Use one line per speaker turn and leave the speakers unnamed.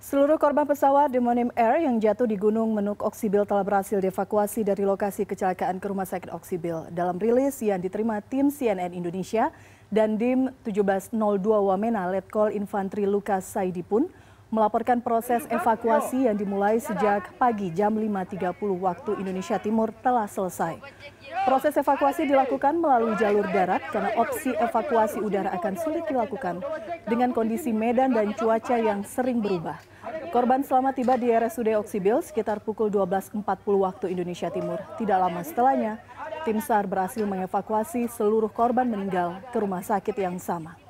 Seluruh korban pesawat Demonim Air yang jatuh di Gunung Menuk Oksibil telah berhasil dievakuasi dari lokasi kecelakaan ke Rumah Sakit Oksibil. Dalam rilis yang diterima tim CNN Indonesia dan DIM 1702 Wamena Letkol Infantri Lukas Saidi pun melaporkan proses evakuasi yang dimulai sejak pagi jam 5.30 waktu Indonesia Timur telah selesai. Proses evakuasi dilakukan melalui jalur darat karena opsi evakuasi udara akan sulit dilakukan dengan kondisi medan dan cuaca yang sering berubah. Korban selamat tiba di RSUD Oksibil sekitar pukul 12.40 waktu Indonesia Timur. Tidak lama setelahnya, tim SAR berhasil mengevakuasi seluruh korban meninggal ke rumah sakit yang sama.